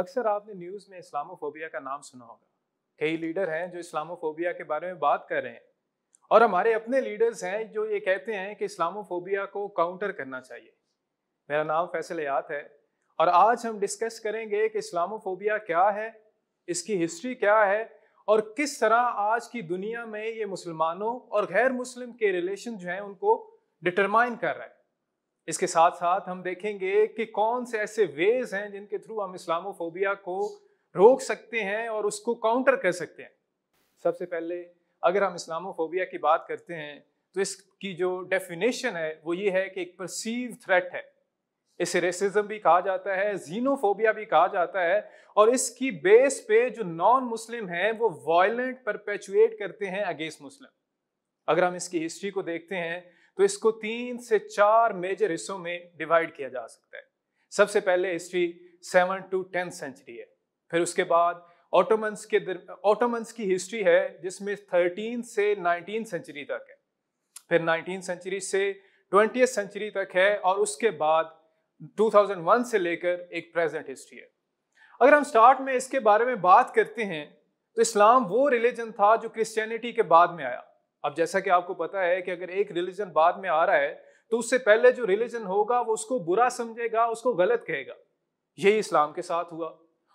अक्सर आपने न्यूज़ में इस्लामोफोबिया का नाम सुना होगा कई लीडर हैं जो इस्लामोफोबिया के बारे में बात कर रहे हैं और हमारे अपने लीडर्स हैं जो ये कहते हैं कि इस्लामोफोबिया को काउंटर करना चाहिए मेरा नाम फैसल याद है और आज हम डिस्कस करेंगे कि इस्लामोफोबिया क्या है इसकी हिस्ट्री क्या है और किस तरह आज की दुनिया में ये मुसलमानों और गैर मुस्लिम के रिलेशन जो हैं उनको डिटरमाइन कर रहा है इसके साथ साथ हम देखेंगे कि कौन से ऐसे वेज हैं जिनके थ्रू हम इस्लामोफोबिया को रोक सकते हैं और उसको काउंटर कर सकते हैं सबसे पहले अगर हम इस्लामोफोबिया की बात करते हैं तो इसकी जो डेफिनेशन है वो ये है कि एक परसीव थ्रेट है इसे रेसिज्म भी कहा जाता है जीनोफोबिया भी कहा जाता है और इसकी बेस पे जो नॉन मुस्लिम हैं वो वायलेंट परपेचुएट करते हैं अगेंस्ट मुस्लिम अगर हम इसकी हिस्ट्री को देखते हैं तो इसको तीन से चार मेजर हिस्सों में डिवाइड किया जा सकता है सबसे पहले history seven to tenth century है फिर उसके बाद ऑटोमन्स के ऑटोमन्स की हिस्ट्री है जिसमें थर्टीन से नाइनटीन सेंचुरी तक है फिर नाइनटीन सेंचुरी से ट्वेंटी सेंचुरी तक है और उसके बाद 2001 से लेकर एक प्रेजेंट हिस्ट्री है अगर हम स्टार्ट में इसके बारे में बात करते हैं तो इस्लाम वो रिलीजन था जो क्रिश्चियनिटी के बाद में आया अब जैसा कि आपको पता है कि अगर एक रिलीजन बाद में आ रहा है तो उससे पहले जो रिलीजन होगा वो उसको बुरा समझेगा उसको गलत कहेगा यही इस्लाम के साथ हुआ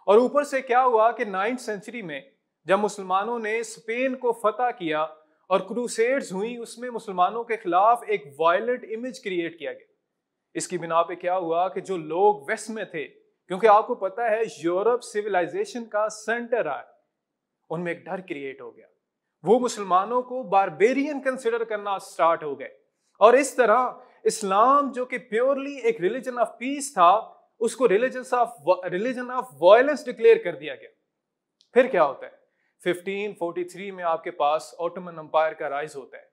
और ऊपर से क्या हुआ कि नाइन्थ सेंचुरी में जब मुसलमानों ने स्पेन को फतेह किया और क्रूसेड्स हुई उसमें मुसलमानों के खिलाफ एक वायलेंट इमेज क्रिएट किया गया इसकी बिना पे क्या हुआ कि जो लोग वेस्ट में थे क्योंकि आपको पता है यूरोप सिविलाइजेशन का सेंटर आया उनमें एक डर क्रिएट हो गया वो मुसलमानों को बारबेरियन कंसिडर करना स्टार्ट हो गए और इस तरह इस्लाम जो कि प्योरली एक रिलीजन ऑफ पीस था उसको religion of religion of violence declare कर दिया गया फिर क्या होता है 1543 में आपके पास ऑटोमन अम्पायर का राइज होता है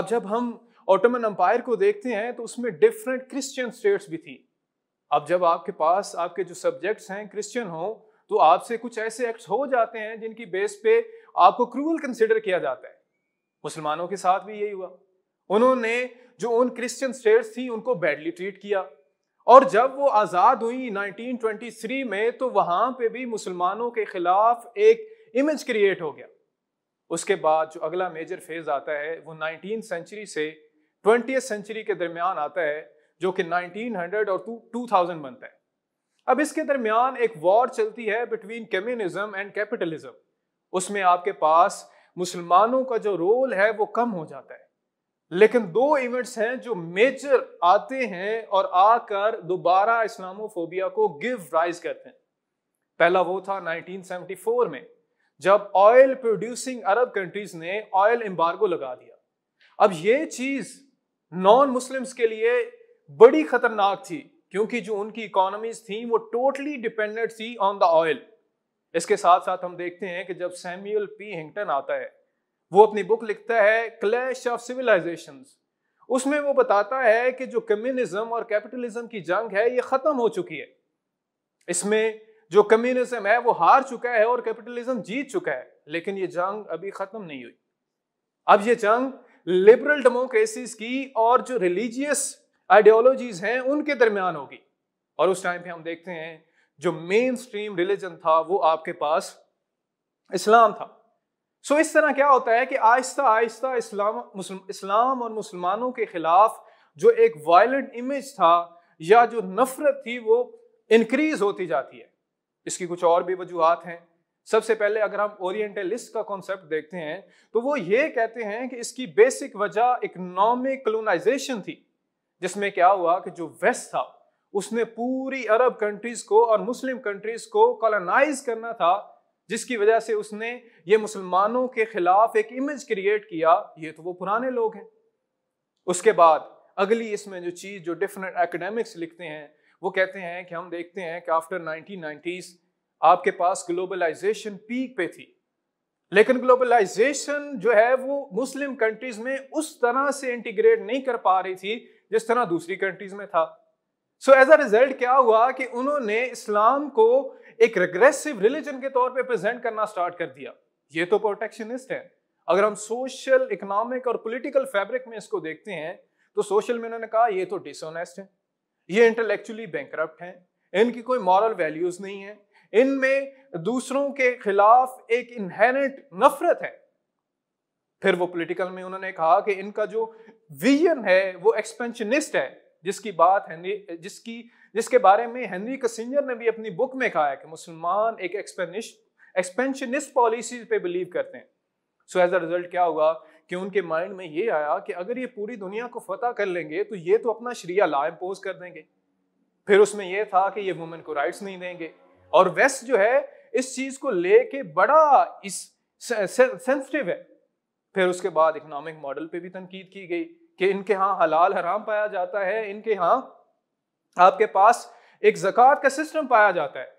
अब जब हम ऑटोमन अम्पायर को देखते हैं तो उसमें डिफरेंट क्रिश्चियन स्टेट्स भी थी अब जब आपके पास आपके जो सब्जेक्ट्स हैं क्रिश्चियन हों तो आपसे कुछ ऐसे एक्ट हो जाते हैं जिनकी बेस पे आपको क्रूअल कंसिडर किया जाता है मुसलमानों के साथ भी यही हुआ उन्होंने जो उन क्रिश्चियन स्टेट्स थी उनको बैडली ट्रीट किया और जब वो आज़ाद हुई 1923 में तो वहाँ पे भी मुसलमानों के खिलाफ एक इमेज क्रिएट हो गया उसके बाद जो अगला मेजर फेज आता है वो नाइनटीन सेंचुरी से ट्वेंटी सेंचुरी के दरमियान आता है जो कि 1900 और 2000 बनता है अब इसके दरमियान एक वॉर चलती है बिटवीन कम्युनिज्म एंड कैपिटलिज्म उसमें आपके पास मुसलमानों का जो रोल है वो कम हो जाता है लेकिन दो इवेंट्स हैं जो मेजर आते हैं और आकर दोबारा इस्लामोफोबिया को गिव राइज करते हैं पहला वो था 1974 में जब ऑयल प्रोड्यूसिंग अरब कंट्रीज ने ऑयल एम्बार्गो लगा दिया अब ये चीज नॉन मुस्लिम्स के लिए बड़ी खतरनाक थी क्योंकि जो उनकी इकोनॉमीज थी वो टोटली डिपेंडेंट थी ऑन द ऑयल इसके साथ साथ हम देखते हैं कि जब सैमुअल पी हिंगटन आता है वो अपनी बुक लिखता है क्लैश ऑफ सिविलाइजेशन उसमें वो बताता है कि जो कम्युनिज्म और कैपिटलिज्म की जंग है ये खत्म हो चुकी है इसमें जो कम्युनिज्म है वो हार चुका है और कैपिटलिज्म जीत चुका है लेकिन ये जंग अभी खत्म नहीं हुई अब ये जंग लिबरल डेमोक्रेसीज की और जो रिलीजियस आइडियोलॉजीज हैं उनके दरमियान होगी और उस टाइम पे हम देखते हैं जो मेन स्ट्रीम रिलीजन था वो आपके पास इस्लाम था सो इस तरह क्या होता है कि आहिस्ता आहिस्ता इस्लाम मुस्लिम इस्लाम और मुसलमानों के खिलाफ जो एक वायलेंट इमेज था या जो नफरत थी वो इनक्रीज होती जाती है इसकी कुछ और भी वजूहत हैं सबसे पहले अगर हम ओरिएंटलिस्ट का कॉन्सेप्ट देखते हैं तो वो ये कहते हैं कि इसकी बेसिक वजह इकोनॉमिक कलोनाइजेशन थी जिसमें क्या हुआ कि जो वेस्ट था उसने पूरी अरब कंट्रीज को और मुस्लिम कंट्रीज को कॉलोनाइज करना था जिसकी वजह से उसने ये मुसलमानों के खिलाफ एक इमेज क्रिएट किया ये तो वो पुराने लोग हैं उसके बाद अगली इसमें जो चीज़ जो डिफरेंट एकेडमिक्स लिखते हैं वो कहते हैं कि हम देखते हैं कि आफ्टर नाइनटीन नाइन्टीज आपके पास ग्लोबलाइजेशन पीक पे थी लेकिन ग्लोबलाइजेशन जो है वो मुस्लिम कंट्रीज में उस तरह से इंटीग्रेट नहीं कर पा रही थी जिस तरह दूसरी कंट्रीज में था सो एज अ रिजल्ट क्या हुआ कि उन्होंने इस्लाम को एक रिग्रेसिव रिलीजन के तौर पे प्रेजेंट करना स्टार्ट कर दिया ये तो प्रोटेक्शनिस्ट है अगर हम सोशल इकोनॉमिक और पॉलिटिकल फैब्रिक में इसको देखते हैं तो सोशल में उन्होंने कहा ये तो डिसऑनेस्ट है ये इंटेलेक्चुअली बैंक है इनकी कोई मॉरल वैल्यूज नहीं है इनमें दूसरों के खिलाफ एक इनहेरेंट नफरत है फिर वो पॉलिटिकल में उन्होंने कहा कि इनका जो विजन है वो एक्सपेंशनिस्ट है जिसकी बात हेनरी जिसकी जिसके बारे में हेनरी कसिंजर ने भी अपनी बुक में कहा है कि मुसलमान एक एक्सपेंशनिस्ट पॉलिसीज पे बिलीव करते हैं सो एज अ रिजल्ट क्या हुआ कि उनके माइंड में ये आया कि अगर ये पूरी दुनिया को फतह कर लेंगे तो ये तो अपना शरिया ला इम्पोज कर देंगे फिर उसमें यह था कि ये वुमेन को राइट्स नहीं देंगे और वेस्ट जो है इस चीज को लेके बड़ा इस सेंसिटिव है फिर उसके बाद इकोनॉमिक मॉडल पे भी तनकीद की गई कि इनके यहाँ हलाल हराम पाया जाता है इनके यहाँ आपके पास एक जक़ात का सिस्टम पाया जाता है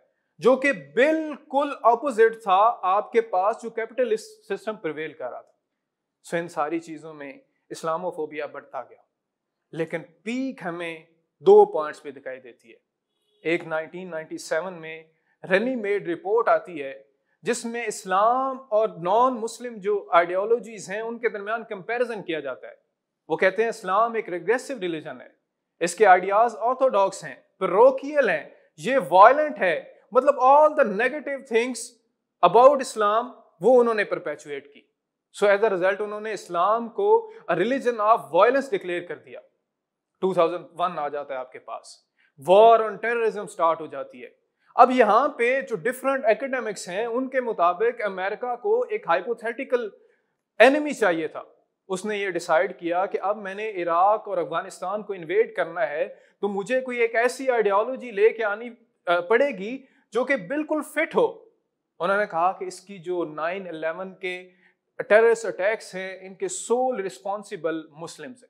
जो कि बिल्कुल अपोजिट था आपके पास जो कैपिटलिस्ट सिस्टम प्रिवेल कर रहा था सो इन सारी चीज़ों में इस्लामोफोबिया बढ़ता गया लेकिन पीक हमें दो पॉइंट्स पे दिखाई देती है एक 1997 में रेनी मेड रिपोर्ट आती है जिसमें इस्लाम और नॉन मुस्लिम जो आइडियोलॉजीज हैं उनके दरमियान कंपैरिजन किया जाता है वो कहते हैं इस्लाम एक रिग्रेसिव रिलीजन है इसके आइडियाज ऑर्थोडॉक्स हैं प्रोकियल हैं ये वायलेंट है मतलब all the negative things about Islam वो उन्होंने परपेचुएट की सो एज अ रिजल्ट उन्होंने इस्लाम को रिलीजन ऑफ वायलेंस डिक्लेयर कर दिया 2001 आ जाता है आपके पास वॉर ऑन टेररिज्म स्टार्ट हो जाती है अब यहाँ पे जो डिफरेंट एकेडमिक्स हैं उनके मुताबिक अमेरिका को एक हाइपोथेटिकल एनिमी चाहिए था उसने ये डिसाइड किया कि अब मैंने इराक और अफगानिस्तान को इन्वेड करना है तो मुझे कोई एक ऐसी आइडियोलॉजी लेके आनी पड़ेगी जो कि बिल्कुल फिट हो उन्होंने कहा कि इसकी जो नाइन अलेवन के टेररिस्ट अटैक्स हैं इनके सोल रिस्पॉन्सिबल मुस्लिम्स हैं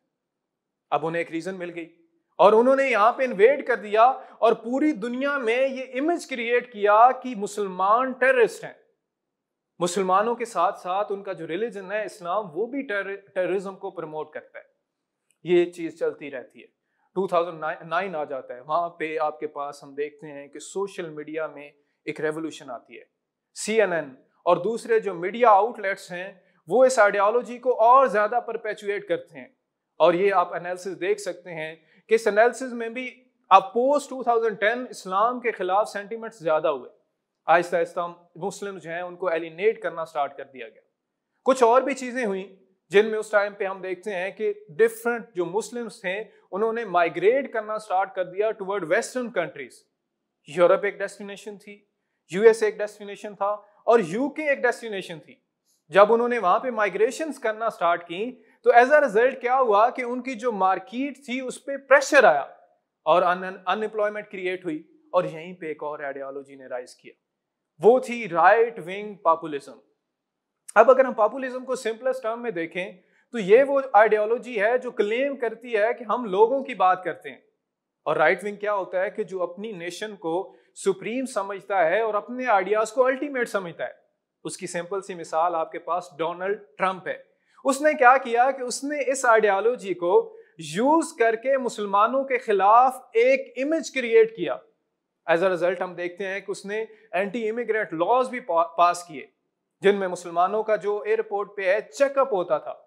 अब उन्हें एक रीज़न मिल गई और उन्होंने यहाँ पे इन्वेड कर दिया और पूरी दुनिया में ये इमेज क्रिएट किया कि मुसलमान टेररिस्ट हैं मुसलमानों के साथ साथ उनका जो रिलीजन है इस्लाम वो भी टेररिज्म को प्रमोट करता है ये चीज़ चलती रहती है 2009 आ जाता है वहाँ पे आपके पास हम देखते हैं कि सोशल मीडिया में एक रेवोल्यूशन आती है सी और दूसरे जो मीडिया आउटलेट्स हैं वो इस आइडियालॉजी को और ज़्यादा परपेचुएट करते हैं और ये आप एनालिसिस देख सकते हैं कि इस एनालिसिस में भी अब पोस्ट 2010 इस्लाम के खिलाफ सेंटीमेंट्स ज़्यादा हुए आहिस्ता आहिस्ता मुस्लिम जो हैं उनको एलिनेट करना स्टार्ट कर दिया गया कुछ और भी चीज़ें हुई जिनमें उस टाइम पे हम देखते हैं कि डिफरेंट जो मुस्लिम्स थे उन्होंने माइग्रेट करना स्टार्ट कर दिया टुवर्ड वेस्टर्न कंट्रीज यूरोप एक डेस्टिनेशन थी यूएस एक डेस्टिनेशन था और यूके एक डेस्टिनेशन थी जब उन्होंने वहां पे माइग्रेशन करना स्टार्ट की तो एज अ रिजल्ट क्या हुआ कि उनकी जो मार्केट थी उस पर प्रेशर आया और अनएम्प्लॉयमेंट क्रिएट हुई और यहीं पे एक और आइडियोलॉजी ने राइज किया वो थी राइट विंग पॉपुलिज्म अब अगर हम पॉपुलिज्म को सिंपलेस्ट टर्म में देखें तो ये वो आइडियोलॉजी है जो क्लेम करती है कि हम लोगों की बात करते हैं और राइट विंग क्या होता है कि जो अपनी नेशन को सुप्रीम समझता है और अपने आइडियाज को अल्टीमेट समझता है उसकी सिंपल सी मिसाल आपके पास डोनाल्ड ट्रंप है उसने क्या किया कि उसने इस आइडियालॉजी को यूज करके मुसलमानों के खिलाफ एक इमेज क्रिएट किया एज अ रिजल्ट हम देखते हैं कि उसने एंटी इमिग्रेंट लॉज भी पास किए जिनमें मुसलमानों का जो एयरपोर्ट पे है चेकअप होता था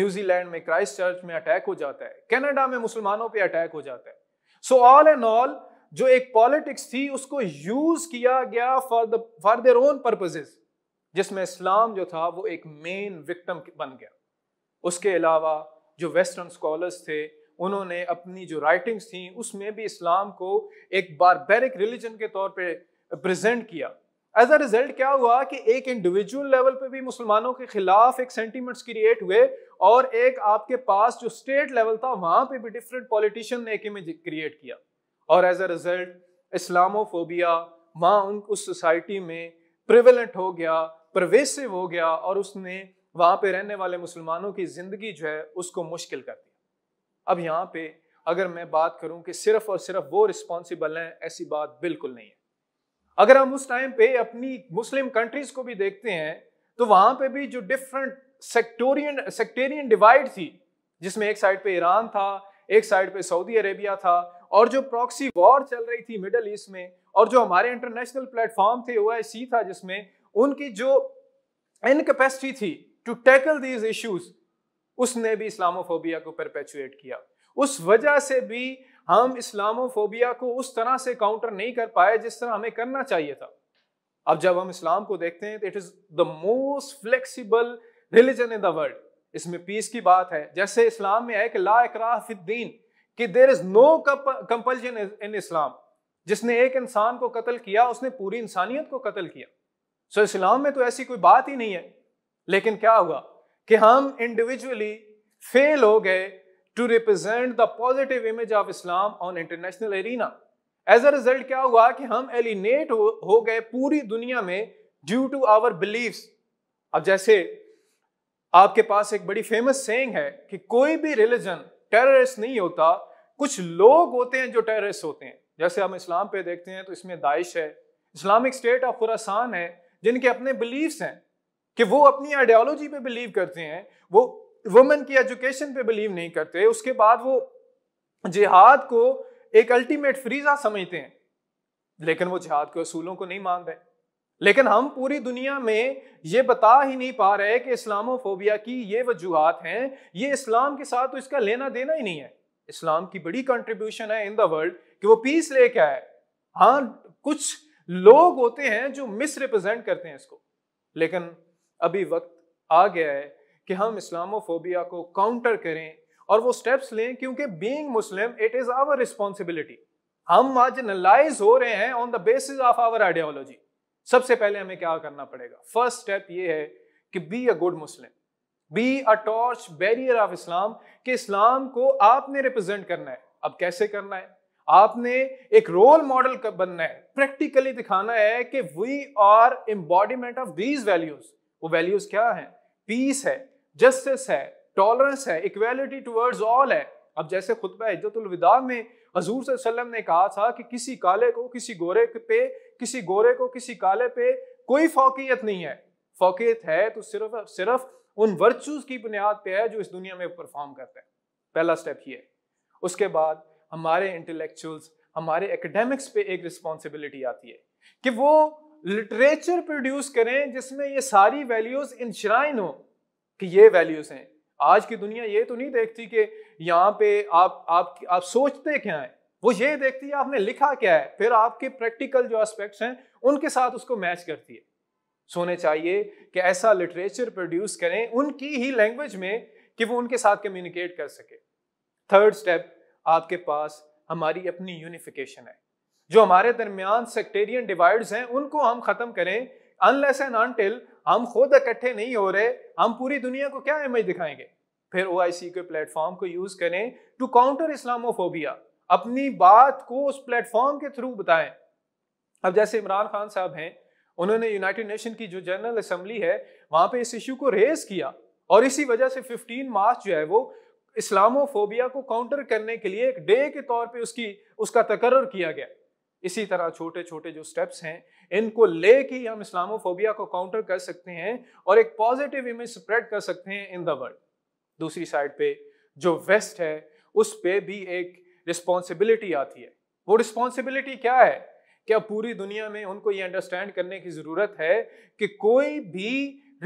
न्यूजीलैंड में क्राइस्ट चर्च में अटैक हो जाता है कनाडा में मुसलमानों पे अटैक हो जाता है सो ऑल एंड ऑल जो एक पॉलिटिक्स थी उसको यूज किया गया for the for their own purposes जिसमें इस्लाम जो था वो एक मेन विक्टम बन गया उसके अलावा जो वेस्टर्न स्कॉलर्स थे उन्होंने अपनी जो राइटिंग्स थी उसमें भी इस्लाम को एक बारबेरिक रिलीजन के तौर पे प्रेजेंट किया एज अ रिजल्ट क्या हुआ कि एक इंडिविजुअल लेवल पे भी मुसलमानों के खिलाफ एक सेंटीमेंट्स क्रिएट हुए और एक आपके पास जो स्टेट लेवल था वहां पे भी डिफरेंट पॉलिटिशियन ने एक इमेज क्रिएट किया और एज अ रिजल्ट इस्लामोफोबिया वहाँ उन उस सोसाइटी में प्रिवेलेंट हो गया प्रवेसिव हो गया और उसने वहाँ पे रहने वाले मुसलमानों की ज़िंदगी जो है उसको मुश्किल कर दिया अब यहाँ पे अगर मैं बात करूँ कि सिर्फ और सिर्फ वो रिस्पॉन्सिबल हैं ऐसी बात बिल्कुल नहीं है अगर हम उस टाइम पे अपनी मुस्लिम कंट्रीज को भी देखते हैं तो वहाँ पे भी जो डिफरेंट सेक्टोरियन सेक्टेरियन डिवाइड थी जिसमें एक साइड पे ईरान था एक साइड पे सऊदी अरेबिया था और जो प्रॉक्सी वॉर चल रही थी मिडल ईस्ट में और जो हमारे इंटरनेशनल प्लेटफॉर्म थे ओ था जिसमें उनकी जो इनकेपेसिटी थी टू टैकल दीज इश्यूज उसने भी इस्लामोफोबिया को परपेचुएट किया उस वजह से भी हम इस्लामोफोबिया को उस तरह से काउंटर नहीं कर पाए जिस तरह हमें करना चाहिए था अब जब हम इस्लाम को देखते हैं तो it is the most flexible religion in the world इसमें पीस की बात है जैसे इस्लाम में है कि ला इकराफीन कि there is no compulsion in Islam जिसने एक इंसान को कत्ल किया उसने पूरी इंसानियत को कत्ल किया सो so, इस्लाम में तो ऐसी कोई बात ही नहीं है लेकिन क्या हुआ कि हम इंडिविजुअली फेल हो गए to represent the positive image of Islam on international arena as a result क्या हुआ कि हम एलिनेट हो, हो गए पूरी दुनिया में ड्यू टू आवर बिलीव अब जैसे आपके पास एक बड़ी फेमस सेंग है कि कोई भी रिलीजन टेररिस्ट नहीं होता कुछ लोग होते हैं जो टेररिस्ट होते हैं जैसे हम इस्लाम पे देखते हैं तो इसमें दाइश है इस्लामिक स्टेट ऑफ खुरासान है जिनके अपने बिलीव्स हैं कि वो अपनी आइडियोलॉजी पे बिलीव करते हैं वो वुमेन की एजुकेशन पे बिलीव नहीं करते उसके बाद वो जिहाद को एक अल्टीमेट फ्रीजा समझते हैं लेकिन वो जिहाद के असूलों को नहीं मान रहे लेकिन हम पूरी दुनिया में ये बता ही नहीं पा रहे कि इस्लामोफोबिया की ये वजूहत हैं ये इस्लाम के साथ तो इसका लेना देना ही नहीं है इस्लाम की बड़ी कंट्रीब्यूशन है इन द वर्ल्ड कि वो पीस लेके आए हाँ कुछ लोग होते हैं जो मिसरिप्रेजेंट करते हैं इसको लेकिन अभी वक्त आ गया है कि हम इस्लामोफोबिया को काउंटर करें और वो स्टेप्स लें क्योंकि being Muslim it is our responsibility हम मार्जिनलाइज हो रहे हैं on the basis of our ideology सबसे पहले हमें क्या करना पड़ेगा फर्स्ट स्टेप ये है कि be a good Muslim be a torch bearer of Islam कि इस्लाम को आपने रिप्रेजेंट करना है अब कैसे करना है आपने एक रोल मॉडल बनना है प्रैक्टिकली दिखाना है कि we are embodiment of these values वो वैल्यूज क्या है पीस है जस्टिस है टॉलरेंस है इक्वेलिटी टूवर्ड्स ऑल है अब जैसे खुतब इज्जतुल में हजूर सल्लम ने कहा था कि किसी काले को किसी गोरे पे किसी गोरे को किसी काले पे कोई फौकियत नहीं है फौकियत है तो सिर्फ सिर्फ उन वर्चूज की बुनियाद पे है जो इस दुनिया में परफॉर्म करते हैं पहला स्टेप ये उसके बाद हमारे इंटेलेक्चुअल्स हमारे एकेडमिक्स पे एक रिस्पॉन्सिबिलिटी आती है कि वो लिटरेचर प्रोड्यूस करें जिसमें ये सारी वैल्यूज इंश्राइन हो कि ये वैल्यूज हैं आज की दुनिया ये तो नहीं देखती कि यहाँ पे आप आप आप सोचते क्या है वो ये देखती है आपने लिखा क्या है फिर आपके प्रैक्टिकल जो एस्पेक्ट्स हैं उनके साथ उसको मैच करती है सोने चाहिए कि ऐसा लिटरेचर प्रोड्यूस करें उनकी ही लैंग्वेज में कि वो उनके साथ कम्युनिकेट कर सके थर्ड स्टेप आपके पास हमारी अपनी यूनिफिकेशन है जो हमारे दरमियान सेक्टेरियन डिवाइड्स हैं उनको हम ख़त्म करें अनलेस एंड अनटिल हम खुद इकट्ठे नहीं हो रहे हम पूरी दुनिया को क्या इमेज दिखाएंगे फिर ओ के प्लेटफॉर्म को यूज़ करें टू काउंटर इस्लामोफोबिया अपनी बात को उस प्लेटफॉर्म के थ्रू बताएं अब जैसे इमरान खान साहब हैं उन्होंने यूनाइटेड नेशन की जो जनरल असम्बली है वहां पर इस इशू को रेज किया और इसी वजह से फिफ्टीन मार्च जो है वो इस्लामोफोबिया को काउंटर करने के लिए एक डे के तौर पे उसकी उसका तकर्र किया गया इसी तरह छोटे छोटे जो स्टेप्स हैं इनको ले के हम इस्लामोफोबिया को काउंटर कर सकते हैं और एक पॉजिटिव इमेज स्प्रेड कर सकते हैं इन द वर्ल्ड दूसरी साइड पे जो वेस्ट है उस पे भी एक रिस्पॉन्सिबिलिटी आती है वो रिस्पॉन्सिबिलिटी क्या है क्या पूरी दुनिया में उनको ये अंडरस्टैंड करने की ज़रूरत है कि कोई भी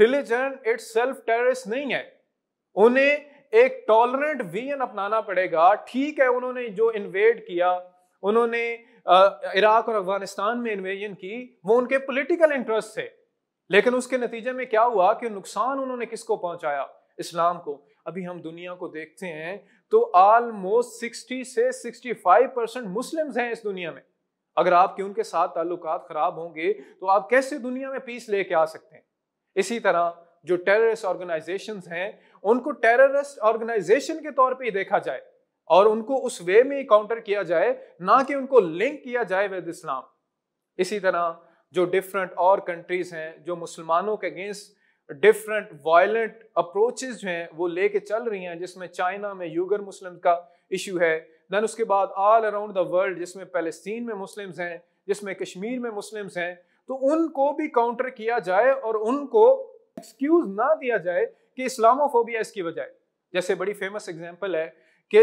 रिलीजन इट्स सेल्फ टेररिस्ट नहीं है उन्हें एक टॉलरेंट वीन अपनाना पड़ेगा ठीक है उन्होंने जो इन्वेड किया उन्होंने इराक और अफगानिस्तान में इन्वेजन की वो उनके पॉलिटिकल इंटरेस्ट थे लेकिन उसके नतीजे में क्या हुआ कि नुकसान उन्होंने किसको पहुंचाया इस्लाम को अभी हम दुनिया को देखते हैं तो आलमोस्ट 60 से 65 परसेंट मुस्लिम्स हैं इस दुनिया में अगर आपके उनके साथ ताल्लुक खराब होंगे तो आप कैसे दुनिया में पीस लेके आ सकते हैं इसी तरह जो टेररिस्ट ऑर्गेनाइजेशंस हैं उनको टेररिस्ट ऑर्गेनाइजेशन के तौर पे ही देखा जाए और उनको उस वे में काउंटर किया जाए ना कि उनको लिंक किया जाए विद इस्लाम इसी तरह जो डिफरेंट और कंट्रीज हैं जो मुसलमानों के अगेंस्ट डिफरेंट वायलेंट अप्रोचेज जो हैं वो लेके चल रही हैं जिसमें चाइना में यूगर मुस्लिम का इशू है दैन उसके बाद ऑल अराउंड द वर्ल्ड जिसमें फ़लस्तीन में मुस्लिम्स हैं जिसमें कश्मीर में मुस्लिम्स हैं तो उनको भी काउंटर किया जाए और उनको एक्सक्यूज़ ना दिया जाए कि इस्लामोफोबिया इसकी वजह जैसे बड़ी फेमस एग्जाम्पल है कि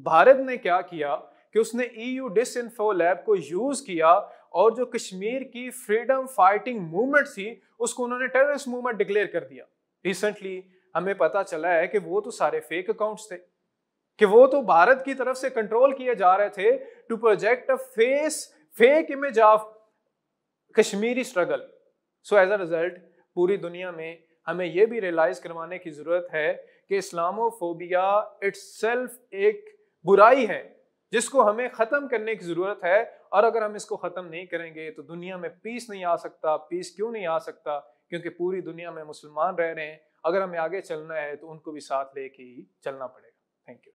भारत ने क्या किया कि उसने ईयू डिस लैब को यूज किया और जो कश्मीर की फ्रीडम फाइटिंग मूवमेंट थी उसको उन्होंने टेररिस्ट मूवमेंट डिक्लेयर कर दिया रिसेंटली हमें पता चला है कि वो तो सारे फेक अकाउंट्स थे कि वो तो भारत की तरफ से कंट्रोल किए जा रहे थे to project a face fake image of Kashmiri struggle so as a result पूरी दुनिया में हमें यह भी रियलाइज करवाने की जरूरत है कि इस्लामोफोबिया इट्स एक बुराई है जिसको हमें ख़त्म करने की ज़रूरत है और अगर हम इसको ख़त्म नहीं करेंगे तो दुनिया में पीस नहीं आ सकता पीस क्यों नहीं आ सकता क्योंकि पूरी दुनिया में मुसलमान रह रहे हैं अगर हमें आगे चलना है तो उनको भी साथ लेके ही चलना पड़ेगा थैंक यू